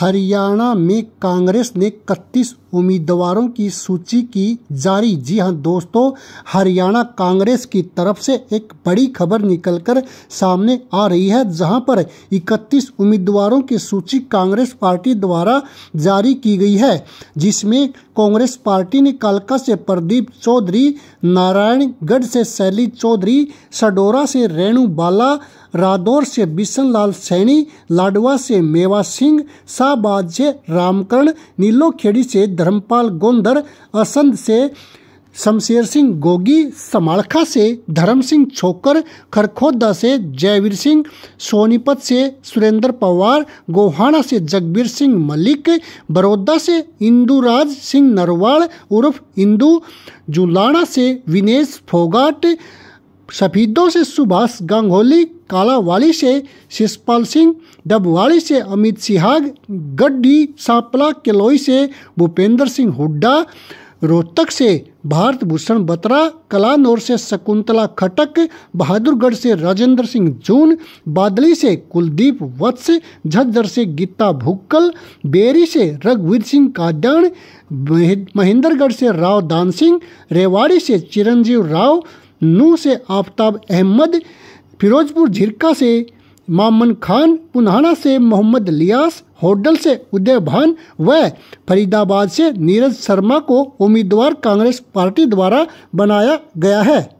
हरियाणा में कांग्रेस ने 31 उम्मीदवारों की सूची की जारी जी हां दोस्तों हरियाणा कांग्रेस की तरफ से एक बड़ी खबर निकलकर सामने आ रही है जहां पर 31 उम्मीदवारों की सूची कांग्रेस पार्टी द्वारा जारी की गई है जिसमें कांग्रेस पार्टी ने कालका से प्रदीप चौधरी नारायणगढ़ से शैली चौधरी सडोरा से रेणु बाला रादौर से बिशन लाल सैनी लाडवा से मेवा सिंह शाहबाद से रामकरण नीलोखेड़ी से धर्मपाल गोंदर असंध से शमशेर सिंह गोगी समाड़खा से धर्म सिंह छोकर खरखोदा से जयवीर सिंह सोनीपत से सुरेंद्र पवार गोहाना से जगबीर सिंह मलिक बड़ौदा से इंदुराज सिंह नरवाल उर्फ इंदू जुलाना से विनेश फोगाट सफीदों से सुभाष गांगोली कालावाली से शिषपाल सिंह डबवाड़ी से अमित सिहाग गड्डी सापला किलोई से भूपेंद्र सिंह हुड्डा रोहतक से भारत भूषण बत्रा कलानौर से शकुंतला खटक बहादुरगढ़ से राजेंद्र सिंह जून बादली से कुलदीप वत्स झज्जर से गीता भुक्कल बेरी से रघुवीर सिंह काद्याण महेंद्रगढ़ से राव दान सिंह रेवाड़ी से चिरंजीव राव नू से आफ्ताब अहमद फिरोजपुर झिरका से मामन खान पुनहाना से मोहम्मद लियास होडल से उदय भान व फरीदाबाद से नीरज शर्मा को उम्मीदवार कांग्रेस पार्टी द्वारा बनाया गया है